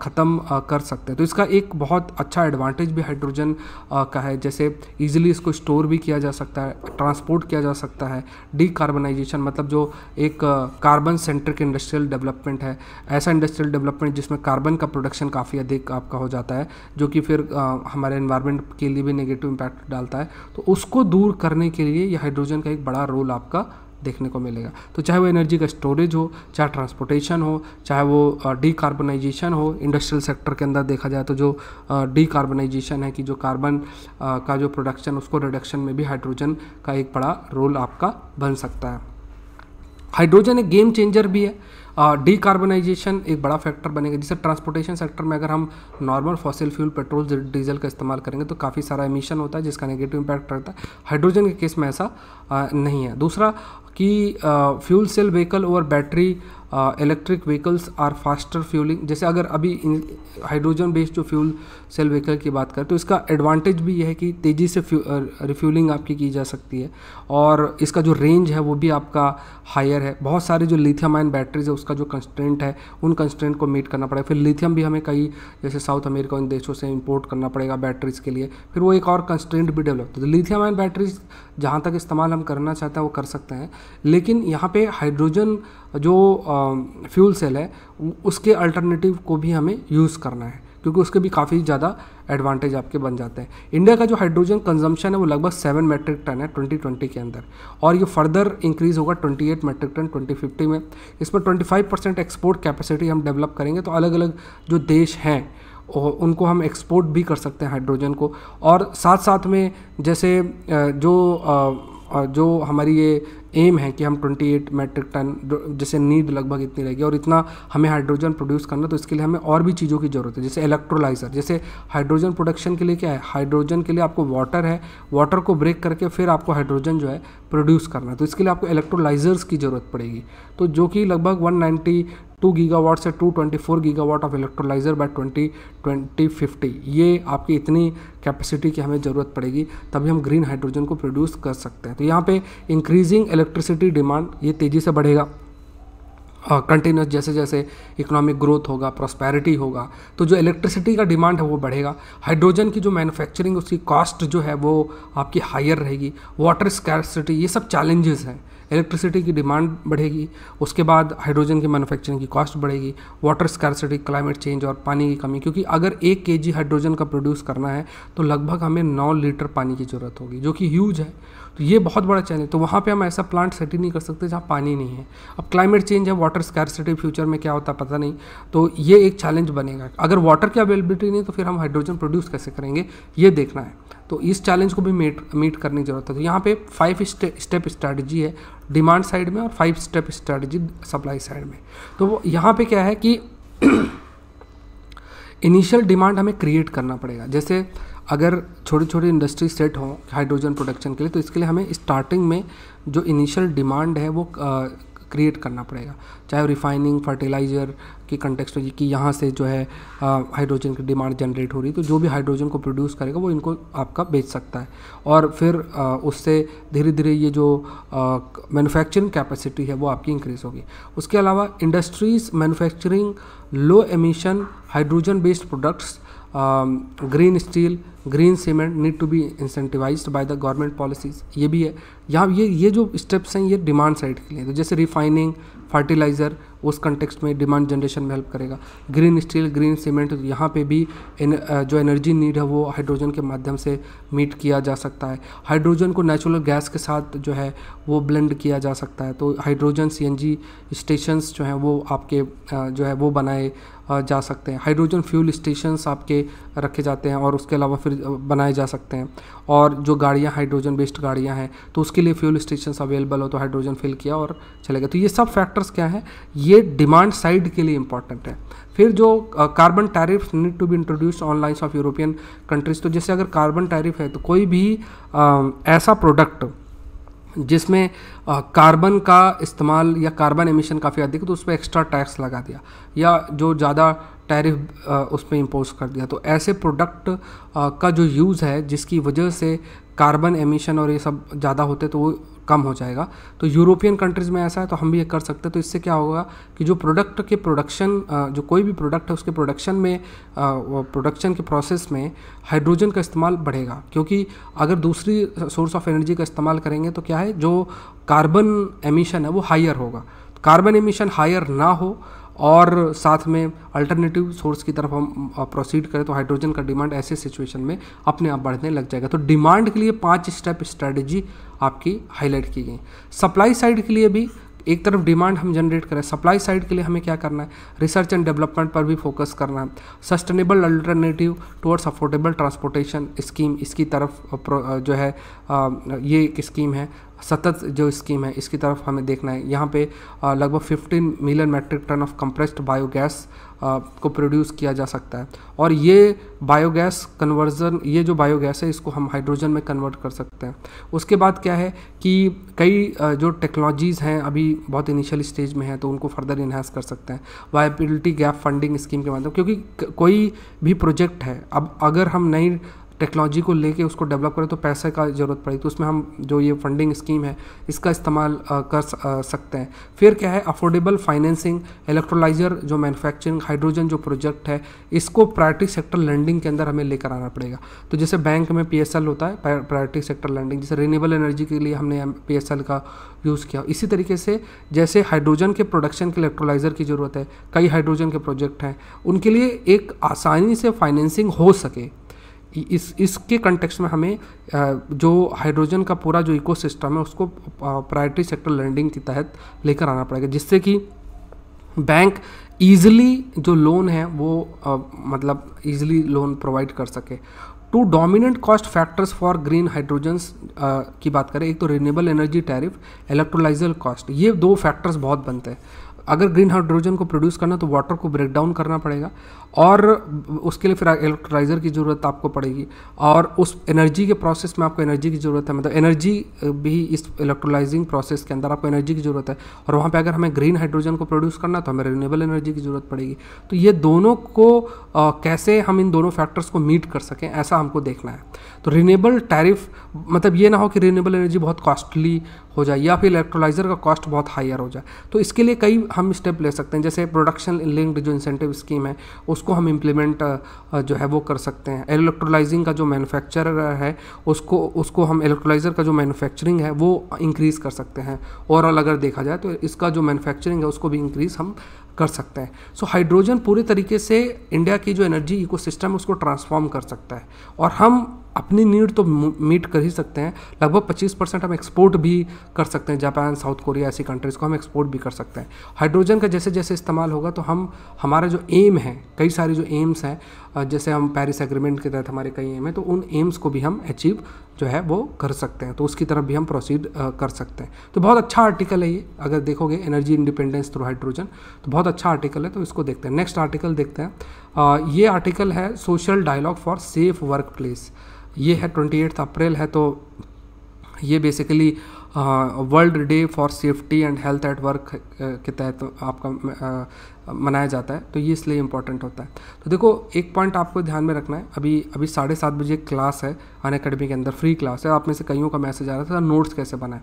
ख़त्म कर सकते हैं तो इसका एक बहुत अच्छा एडवांटेज भी हाइड्रोजन का है जैसे ईजिली इसको स्टोर भी किया जा सकता है ट्रांसपोर्ट किया जा सकता है डीकार्बनाइजेशन मतलब जो एक कार्बन सेंट्रिक इंडस्ट्रियल डेवलपमेंट है ऐसा इंडस्ट्रियल डेवलपमेंट जिसमें कार्बन का प्रोडक्शन काफ़ी अधिक आपका हो जाता है जो कि फिर हमारे इन्वायरमेंट के लिए भी नेगेटिव इम्पैक्ट डालता है तो उसको दूर करने के लिए यह हाइड्रोजन का एक बड़ा रोल आपका देखने को मिलेगा तो चाहे वो एनर्जी का स्टोरेज हो चाहे ट्रांसपोर्टेशन हो चाहे वो डीकार्बोनाइजेशन हो इंडस्ट्रियल सेक्टर के अंदर देखा जाए तो जो डीकार्बोनाइजेशन है कि जो कार्बन का जो प्रोडक्शन उसको रिडक्शन में भी हाइड्रोजन का एक बड़ा रोल आपका बन सकता है हाइड्रोजन एक गेम चेंजर भी है डीकार्बोनाइजेशन एक बड़ा फैक्टर बनेगा जैसे ट्रांसपोर्टेशन सेक्टर में अगर हम normal fossil fuel petrol diesel का इस्तेमाल करेंगे तो काफ़ी सारा एमिशन होता है जिसका नेगेटिव इम्पैक्ट रहता है हाइड्रोजन के केस में ऐसा नहीं है दूसरा कि फ्यूल सेल व्हीकल और battery electric vehicles are faster fueling जैसे अगर अभी हाइड्रोजन बेस्ड जो फ्यूल सेल व्हीकल की बात करें तो इसका एडवांटेज भी यह है कि तेज़ी से रिफ्यूलिंग uh, आपकी की जा सकती है और इसका जो रेंज है वो भी आपका हायर है बहुत सारे जो लिथियम आयन बैटरीज है उसका जो कंस्टेंट है उन कंस्टेंट को मीट करना पड़ेगा फिर लिथियम भी हमें कई जैसे साउथ अमेरिका उन देशों से इम्पोर्ट करना पड़ेगा बैटरीज के लिए फिर वो एक और कंस्टेंट भी डेवलप तो लिथियम आयन बैटरीज जहाँ तक इस्तेमाल हम करना चाहते हैं वो कर सकते हैं लेकिन यहाँ पे हाइड्रोजन जो फ्यूल सेल है उसके अल्टरनेटिव को भी हमें यूज़ करना है क्योंकि उसके भी काफ़ी ज़्यादा एडवांटेज आपके बन जाते हैं इंडिया का जो हाइड्रोजन कंजम्पशन है वो लगभग सेवन मेट्रिक टन है 2020 के अंदर और ये फर्दर इंक्रीज होगा 28 मेट्रिक टन 2050 में इस पर 25 परसेंट एक्सपोर्ट कैपेसिटी हम डेवलप करेंगे तो अलग अलग जो देश हैं और उनको हम एक्सपोर्ट भी कर सकते हैं हाइड्रोजन को और साथ साथ में जैसे जो जो हमारी ये एम है कि हम 28 मेट्रिक टन जैसे नीड लगभग इतनी रहेगी और इतना हमें हाइड्रोजन प्रोड्यूस करना तो इसके लिए हमें और भी चीज़ों की ज़रूरत है जैसे इलेक्ट्रोलाइज़र जैसे हाइड्रोजन प्रोडक्शन के लिए क्या है हाइड्रोजन के लिए आपको वाटर है वाटर को ब्रेक करके फिर आपको हाइड्रोजन जो है प्रोड्यूस करना है तो इसके लिए आपको इलेक्ट्रोलाइज़र्स की ज़रूरत पड़ेगी तो जो कि लगभग वन टू गीगा से 224 twenty of electrolyser by twenty twenty ये आपकी इतनी कैपेसिटी की हमें ज़रूरत पड़ेगी तभी हम ग्रीन हाइड्रोजन को प्रोड्यूस कर सकते हैं तो यहाँ पे इंक्रीजिंग इलेक्ट्रिसिटी डिमांड ये तेज़ी से बढ़ेगा कंटिन्यूस uh, जैसे जैसे इकोनॉमिक ग्रोथ होगा प्रॉस्पैरिटी होगा तो जो इलेक्ट्रिसिटी का डिमांड है वो बढ़ेगा हाइड्रोजन की जो मैन्युफैक्चरिंग उसकी कॉस्ट जो है वो आपकी हायर रहेगी वाटर स्कैरसिटी ये सब चैलेंजेस हैं इलेक्ट्रिसिटी की डिमांड बढ़ेगी उसके बाद हाइड्रोजन की मैन्युफैक्चरिंग की कॉस्ट बढ़ेगी वाटर स्कैरसिटी क्लाइमेट चेंज और पानी की कमी क्योंकि अगर एक के हाइड्रोजन का प्रोड्यूस करना है तो लगभग हमें नौ लीटर पानी की ज़रूरत होगी जो कि ह्यूज है तो ये बहुत बड़ा चैलेंज तो वहाँ पे हम ऐसा प्लांट सेट ही नहीं कर सकते जहाँ पानी नहीं है अब क्लाइमेट चेंज है वाटर स्कैरसिटी फ्यूचर में क्या होता पता नहीं तो ये एक चैलेंज बनेगा अगर वाटर की अवेलेबिलिटी नहीं तो फिर हम हाइड्रोजन प्रोड्यूस कैसे करेंगे ये देखना है तो इस चैलेंज को भी मीट मीट करने की जरूरत है तो यहाँ पे फाइव स्टेप स्ट्रेटजी है डिमांड साइड में और five step strategy supply side में तो वो यहाँ पे क्या है कि इनिशियल <clears throat> डिमांड हमें क्रिएट करना पड़ेगा जैसे अगर छोटी छोटी इंडस्ट्री सेट हो हाइड्रोजन प्रोडक्शन के लिए तो इसके लिए हमें स्टार्टिंग में जो इनिशियल डिमांड है वो क्रिएट करना पड़ेगा चाहे रिफाइनिंग फर्टिलाइज़र की कंटेक्स्ट होगी कि यहाँ से जो है हाइड्रोजन की डिमांड जनरेट हो रही है तो जो भी हाइड्रोजन को प्रोड्यूस करेगा वो इनको आपका बेच सकता है और फिर आ, उससे धीरे धीरे ये जो मैन्युफैक्चरिंग कैपेसिटी है वो आपकी इंक्रीज़ होगी उसके अलावा industries manufacturing low emission hydrogen based products green steel green cement need to be incentivise by the government policies ये भी है यहाँ ये ये जो स्टेप्स हैं ये डिमांड साइड के लिए तो जैसे रिफाइनिंग फर्टिलाइज़र उस कंटेक्सट में डिमांड जनरेशन में हेल्प करेगा ग्रीन स्टील ग्रीन सीमेंट यहाँ पे भी इन, uh, जो एनर्जी नीड है वो हाइड्रोजन के माध्यम से मीट किया जा सकता है हाइड्रोजन को नेचुरल गैस के साथ जो है वो ब्लेंड किया जा सकता है तो हाइड्रोजन सी एन स्टेशंस जो हैं वो आपके uh, जो है वो बनाए जा सकते हैं हाइड्रोजन फ्यूल स्टेशंस आपके रखे जाते हैं और उसके अलावा फिर बनाए जा सकते हैं और जो गाड़ियाँ हाइड्रोजन बेस्ड गाड़ियाँ हैं तो उसके लिए फ्यूल स्टेशंस अवेलेबल हो तो हाइड्रोजन फिल किया और चले गए तो ये सब फैक्टर्स क्या हैं ये डिमांड साइड के लिए इंपॉर्टेंट है फिर जो carbon tariff need to be introduce online of European countries तो जैसे अगर कार्बन टैरिफ है तो कोई भी आ, ऐसा प्रोडक्ट जिसमें कार्बन का इस्तेमाल या कार्बन एमिशन काफ़ी अधिक तो उस पर एक्स्ट्रा टैक्स लगा दिया या जो ज़्यादा टैरिफ उस पर इम्पोज कर दिया तो ऐसे प्रोडक्ट का जो यूज़ है जिसकी वजह से कार्बन एमिशन और ये सब ज़्यादा होते तो वो कम हो जाएगा तो यूरोपियन कंट्रीज़ में ऐसा है तो हम भी ये कर सकते हैं तो इससे क्या होगा कि जो प्रोडक्ट के प्रोडक्शन जो कोई भी प्रोडक्ट है उसके प्रोडक्शन में प्रोडक्शन के प्रोसेस में हाइड्रोजन का इस्तेमाल बढ़ेगा क्योंकि अगर दूसरी सोर्स ऑफ एनर्जी का इस्तेमाल करेंगे तो क्या है जो कार्बन एमिशन है वो हायर होगा कार्बन एमिशन हायर ना हो और साथ में अल्टरनेटिव सोर्स की तरफ हम प्रोसीड करें तो हाइड्रोजन का डिमांड ऐसे सिचुएशन में अपने आप बढ़ने लग जाएगा तो डिमांड के लिए पाँच स्टेप स्ट्रैटेजी आपकी हाईलाइट की गई सप्लाई साइड के लिए भी एक तरफ डिमांड हम जनरेट करें सप्लाई साइड के लिए हमें क्या करना है रिसर्च एंड डेवलपमेंट पर भी फोकस करना है sustainable alternative towards affordable transportation scheme इसकी तरफ जो है ये एक स्कीम है सतत जो स्कीम है इसकी तरफ हमें देखना है यहाँ पे लगभग 15 million metric ton of compressed biogas को प्रोड्यूस किया जा सकता है और ये बायोगैस कन्वर्जन ये जो बायोगैस है इसको हम हाइड्रोजन में कन्वर्ट कर सकते हैं उसके बाद क्या है कि कई जो टेक्नोलॉजीज़ हैं अभी बहुत इनिशियल स्टेज में हैं तो उनको फर्दर इन्हांस कर सकते हैं वायबिलिटी गैप फंडिंग स्कीम के माध्यम क्योंकि कोई भी प्रोजेक्ट है अब अगर हम नई टेक्नोलॉजी को लेके उसको डेवलप करें तो पैसे का ज़रूरत पड़ेगी तो उसमें हम जो ये फंडिंग स्कीम है इसका इस्तेमाल कर सकते हैं फिर क्या है अफोर्डेबल फाइनेंसिंग इलेक्ट्रोलाइजर जो मैन्युफैक्चरिंग हाइड्रोजन जो प्रोजेक्ट है इसको प्रायोरिटी सेक्टर लैंडिंग के अंदर हमें लेकर आना पड़ेगा तो जैसे बैंक में पी होता है प्रायोरिटी सेक्टर लैंडिंग जैसे रिन्यूएबल एनर्जी के लिए हमने पी का यूज़ किया इसी तरीके से जैसे हाइड्रोजन के प्रोडक्शन के इलेक्ट्रोलाइजर की ज़रूरत है कई हाइड्रोजन के प्रोजेक्ट हैं उनके लिए एक आसानी से फाइनेंसिंग हो सके इस इसके कंटेक्स्ट में हमें जो हाइड्रोजन का पूरा जो इकोसिस्टम है उसको प्रायोरिटी सेक्टर लैंडिंग के तहत लेकर आना पड़ेगा जिससे कि बैंक ईजिली जो लोन है वो आ, मतलब ईजिली लोन प्रोवाइड कर सके two dominant cost factors for green hydrogens की बात करें एक तो renewable energy tariff electrolyser cost ये दो फैक्टर्स बहुत बनते हैं अगर ग्रीन हाइड्रोजन को प्रोड्यूस करना तो वाटर को ब्रेक डाउन करना पड़ेगा और उसके लिए फिर इलेक्ट्रोलाइज़र की ज़रूरत आपको पड़ेगी और उस एनर्जी के प्रोसेस में आपको एनर्जी की ज़रूरत है मतलब एनर्जी भी इस इलेक्ट्रोलाइजिंग प्रोसेस के अंदर आपको एनर्जी की ज़रूरत है और वहाँ पर अगर हमें ग्रीन हाइड्रोजन को प्रोड्यूस करना तो हमें रिन्यूएबल एनर्जी की ज़रूरत पड़ेगी तो ये दोनों को आ, कैसे हम इन दोनों फैक्टर्स को मीट कर सकें ऐसा हमको देखना है तो रिन्यूएबल टैरिफ मतलब ये ना हो कि रिन्यूएबल एनर्जी बहुत कॉस्टली हो जाए या फिर इलेक्ट्रोलाइज़र का कॉस्ट बहुत हायर हो जाए तो इसके लिए कई हम स्टेप ले सकते हैं जैसे प्रोडक्शन लिंक्ड जो इंसेंटिव स्कीम है उस उसको हम इम्प्लीमेंट जो है वो कर सकते हैं इलेक्ट्रोलाइजिंग का जो मैन्युफैक्चर है उसको उसको हम इलेक्ट्रोलाइज़र का जो मैन्युफैक्चरिंग है वो इंक्रीज़ कर सकते हैं ओवरऑल अगर देखा जाए तो इसका जो मैन्युफैक्चरिंग है उसको भी इंक्रीज़ हम कर सकते हैं सो हाइड्रोजन पूरे तरीके से इंडिया की जो एनर्जी इकोसिस्टम है उसको ट्रांसफॉर्म कर सकता है और हम अपनी नीड तो मीट कर ही सकते हैं लगभग 25 परसेंट हम एक्सपोर्ट भी कर सकते हैं जापान साउथ कोरिया ऐसी कंट्रीज़ को हम एक्सपोर्ट भी कर सकते हैं हाइड्रोजन का जैसे जैसे इस्तेमाल होगा तो हम हमारा जो एम है कई सारी जो एम्स हैं जैसे हम पेरिस एग्रीमेंट के तहत हमारे कई एम हैं तो उन एम्स को भी हम अचीव जो है वो कर सकते हैं तो उसकी तरफ भी हम प्रोसीड कर सकते हैं तो बहुत अच्छा आर्टिकल है ये अगर देखोगे एनर्जी इंडिपेंडेंस थ्रू हाइड्रोजन तो बहुत अच्छा आर्टिकल है तो इसको देखते हैं नेक्स्ट आर्टिकल देखते हैं ये आर्टिकल है social dialogue for safe work place ये है ट्वेंटी अप्रैल है तो ये basically world day for safety and health at work के तहत तो आपका मनाया जाता है तो ये इसलिए इम्पोर्टेंट होता है तो देखो एक पॉइंट आपको ध्यान में रखना है अभी अभी साढ़े सात बजे क्लास है अन अकेडमी के अंदर फ्री क्लास है आप में से कईयों का मैसेज आ रहा था नोट्स कैसे बनाएं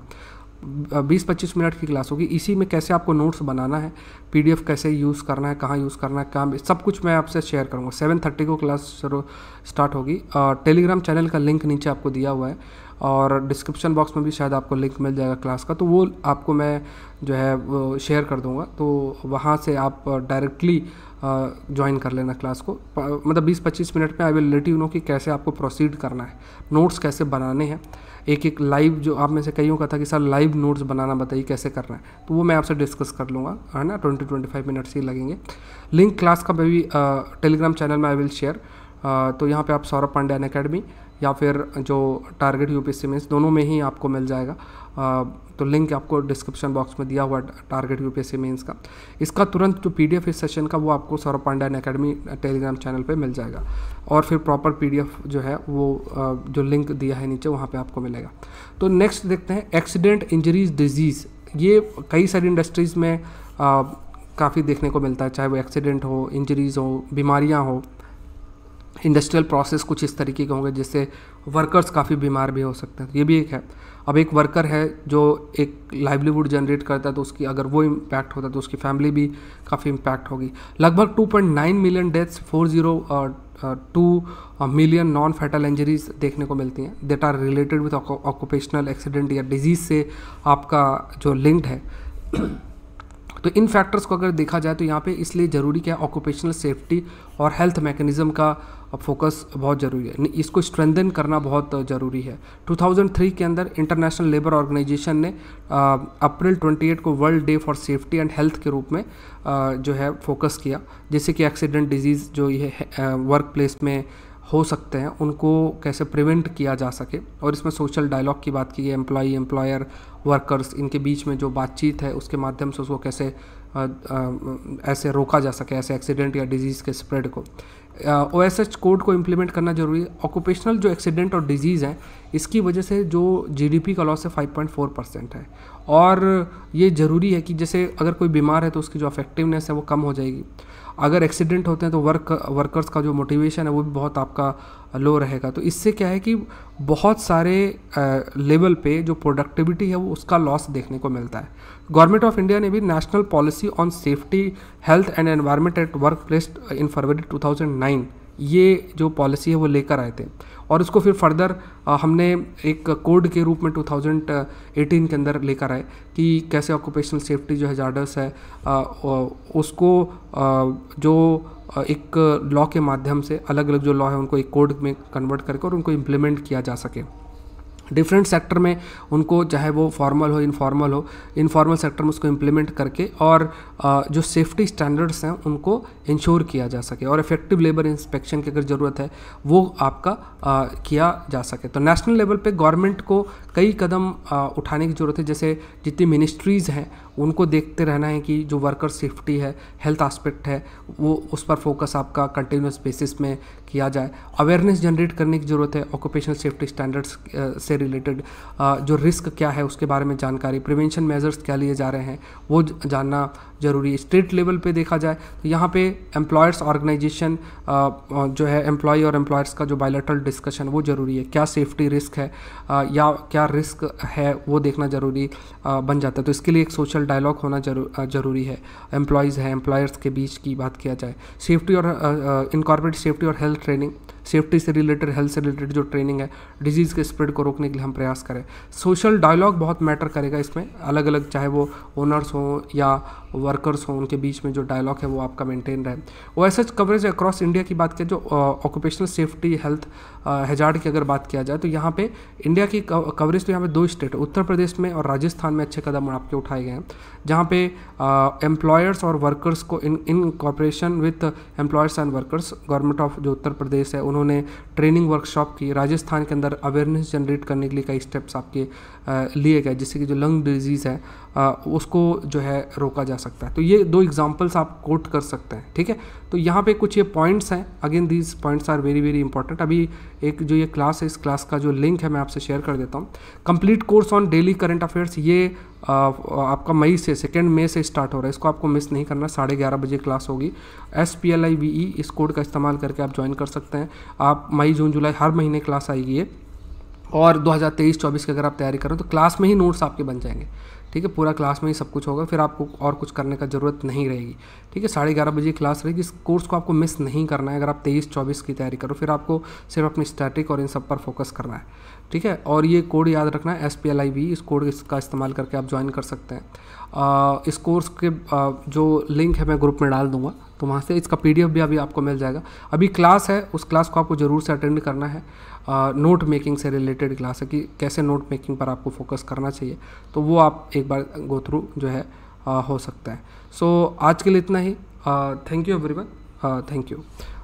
20-25 मिनट की क्लास होगी इसी में कैसे आपको नोट्स बनाना है पीडीएफ कैसे यूज़ करना है कहाँ यूज़ करना है कहाँ सब कुछ मैं आपसे शेयर करूँगा सेवन थर्टी को क्लास शुरू स्टार्ट होगी टेलीग्राम चैनल का लिंक नीचे आपको दिया हुआ है और डिस्क्रिप्शन बॉक्स में भी शायद आपको लिंक मिल जाएगा क्लास का तो वो आपको मैं जो है शेयर कर दूँगा तो वहाँ से आप डायरेक्टली ज्वाइन कर लेना क्लास को मतलब 20-25 मिनट में I will let you know कि कैसे आपको प्रोसीड करना है नोट्स कैसे बनाने हैं एक एक लाइव जो आप में से कईयों का था कि सर लाइव नोट्स बनाना बताइए कैसे करना है तो वो मैं आपसे डिस्कस कर लूँगा है ना ट्वेंटी ट्वेंटी फाइव मिनट्स ही लगेंगे लिंक क्लास का भी टेलीग्राम चैनल में आई विल शेयर तो यहाँ पे आप सौरभ पांड्यान अकेडमी या फिर जो टारगेट यूपीएससी पी दोनों में ही आपको मिल जाएगा तो लिंक आपको डिस्क्रिप्शन बॉक्स में दिया हुआ टारगेट यू पी का इसका तुरंत जो पी इस सेशन का वो आपको Saurabh Pandian academy Telegram channel पर मिल जाएगा और फिर प्रॉपर पी जो है वो uh, जो लिंक दिया है नीचे वहाँ पर आपको मिलेगा तो नेक्स्ट देखते हैं एक्सीडेंट इंजरीज डिजीज़ ये कई सारी इंडस्ट्रीज़ में uh, काफ़ी देखने को मिलता है चाहे वो एक्सीडेंट हो इंजरीज़ हो बीमारियाँ हो इंडस्ट्रियल प्रोसेस कुछ इस तरीके के होंगे जिससे वर्कर्स काफ़ी बीमार भी हो सकते हैं ये भी एक है अब एक वर्कर है जो एक लाइवलीवुड जनरेट करता है तो उसकी अगर वो इम्पैक्ट होता है तो उसकी फैमिली भी काफ़ी इम्पैक्ट होगी लगभग 2.9 million deaths two million non fatal injuries देखने को मिलती हैं that are related with occupational accident या डिजीज़ से आपका जो लिंक्ड है <clears throat> तो इन फैक्टर्स को अगर देखा जाए तो यहाँ पे इसलिए ज़रूरी क्या है ऑक्यूपेशनल सेफ्टी और हेल्थ मैकेनिज्म का फोकस बहुत ज़रूरी है इसको स्ट्रेंथन करना बहुत ज़रूरी है 2003 के अंदर इंटरनेशनल लेबर ऑर्गेनाइजेशन ने अप्रैल 28 को world day for safety and health के रूप में जो है फोकस किया जैसे कि एक्सीडेंट डिजीज़ जो ये वर्क प्लेस में हो सकते हैं उनको कैसे प्रिवेंट किया जा सके और इसमें सोशल डायलॉग की बात की गई एम्प्लॉई एम्प्लॉयर वर्कर्स इनके बीच में जो बातचीत है उसके माध्यम से उसको कैसे आ, आ, ऐसे रोका जा सके ऐसे एक्सीडेंट या डिजीज़ के स्प्रेड को ओ एस एच कोड को इम्प्लीमेंट करना जरूरी है ऑक्यूपेशनल जो एक्सीडेंट और डिजीज़ है इसकी वजह से जो जी डी पी का लॉस है फाइव पॉइंट फोर परसेंट है और ये ज़रूरी है कि जैसे अगर कोई बीमार है तो उसकी जो अफेक्टिवनेस है वो कम हो जाएगी अगर एक्सीडेंट होते हैं तो वर्क वर्कर्स का जो मोटिवेशन है वो भी बहुत आपका लो रहेगा तो इससे क्या है कि बहुत सारे लेवल पे जो प्रोडक्टिविटी है वो उसका लॉस देखने को मिलता है गवर्नमेंट ऑफ इंडिया ने भी national policy on safety health and environment at work place in February 2009 ये जो पॉलिसी है वो लेकर आए थे और इसको फिर फर्दर हमने एक कोड के रूप में 2018 के अंदर लेकर आए कि कैसे ऑक्यूपेशनल सेफ्टी जो है जार्डर्स है उसको जो एक लॉ के माध्यम से अलग अलग जो लॉ है उनको एक कोड में कन्वर्ट करके और उनको इम्प्लीमेंट किया जा सके डिफरेंट सेक्टर में उनको चाहे वो फॉर्मल हो इनफॉर्मल हो इनफॉर्मल सेक्टर में उसको इम्प्लीमेंट करके और जो सेफ्टी स्टैंडर्ड्स हैं उनको इंश्योर किया जा सके और इफेक्टिव लेबर इंस्पेक्शन की अगर ज़रूरत है वो आपका आ, किया जा सके तो नेशनल लेवल पे गवर्नमेंट को कई कदम आ, उठाने की ज़रूरत है जैसे जितनी मिनिस्ट्रीज़ हैं उनको देखते रहना है कि जो वर्कर सेफ्टी है हेल्थ आस्पेक्ट है वो उस पर फोकस आपका कंटिन्यूस बेसिस में किया जाए अवेयरनेस जनरेट करने की ज़रूरत है ऑक्यूपेशनल सेफ्टी स्टैंडर्ड्स से रिलेटेड जो रिस्क क्या है उसके बारे में जानकारी प्रिवेंशन मेजर्स क्या लिए जा रहे हैं वो जानना ज़रूरी है स्टेट लेवल पे देखा जाए तो यहाँ पे एम्प्लॉयर्स ऑर्गेनाइजेशन जो है एम्प्लॉय और एम्प्लॉयर्स का जो बायोलेटरल डिस्कशन वो ज़रूरी है क्या सेफ्टी रिस्क है या क्या रिस्क है वो देखना ज़रूरी बन जाता है तो इसके लिए एक सोशल डायलॉग होना जरू, जरूरी है एम्प्लॉयज़ हैं एम्प्लॉयर्स के बीच की बात किया जाए सेफ्टी और इनकॉर्पोरेट सेफ्टी और हेल्थ ट्रेनिंग सेफ्टी से रिलेटेड हेल्थ से रिलेटेड जो ट्रेनिंग है डिजीज़ के स्प्रेड को रोकने के लिए हम प्रयास करें सोशल डायलॉग बहुत मैटर करेगा इसमें अलग अलग चाहे वो ओनर्स हों या वर्कर्स हों उनके बीच में जो डायलॉग है वो आपका मेंटेन रहे O S H coverage across India की बात की जो ऑक्यूपेशनल सेफ्टी हेल्थ हेजार्ड की अगर बात किया जाए तो यहाँ पे इंडिया की कवरेज तो यहाँ पे दो स्टेट है उत्तर प्रदेश में और राजस्थान में अच्छे कदम आपके उठाए गए हैं जहाँ पे एम्प्लॉयर्स और वर्कर्स को in in cooperation with employers and workers government of जो उत्तर प्रदेश है उन्होंने उन्होंने ट्रेनिंग वर्कशॉप की राजस्थान के अंदर अवेयरनेस जनरेट करने के लिए कई स्टेप्स आपके लिए गए जिससे कि जो लंग डिजीज़ है उसको जो है रोका जा सकता है तो ये दो एग्जाम्पल्स आप कोट कर सकते हैं ठीक है तो यहाँ पे कुछ ये पॉइंट्स हैं again these points are very very important अभी एक जो ये क्लास है इस क्लास का जो लिंक है मैं आपसे शेयर कर देता हूँ complete course on daily current affairs ये आ, आपका मई से सेकेंड मई से स्टार्ट हो रहा है इसको आपको मिस नहीं करना साढ़े ग्यारह बजे क्लास होगी S P L I V E इस कोड का इस्तेमाल करके आप ज्वाइन कर सकते हैं आप मई जून जुलाई हर महीने क्लास आएगी ये और 2023-24 की अगर आप तैयारी करो तो क्लास में ही नोट्स आपके बन जाएंगे ठीक है पूरा क्लास में ही सब कुछ होगा फिर आपको और कुछ करने का ज़रूरत नहीं रहेगी ठीक है साढ़े ग्यारह बजे क्लास रहेगी इस कोर्स को आपको मिस नहीं करना है अगर आप तेईस चौबीस की तैयारी करो फिर आपको सिर्फ अपनी स्टैटिक और इन सब पर फोकस करना है ठीक है और ये कोड याद रखना है S P L I B इस कोड का इस्तेमाल करके आप ज्वाइन कर सकते हैं आ, इस कोर्स के आ, जो लिंक है मैं ग्रुप में डाल दूंगा तो वहाँ से इसका पी भी अभी आपको मिल जाएगा अभी क्लास है उस क्लास को आपको ज़रूर से अटेंड करना है नोट मेकिंग से रिलेटेड क्लास है कि कैसे नोट मेकिंग पर आपको फोकस करना चाहिए तो वो आप एक बार गो थ्रू जो है आ, हो सकता है सो so, आज के लिए इतना ही thank you everyone thank you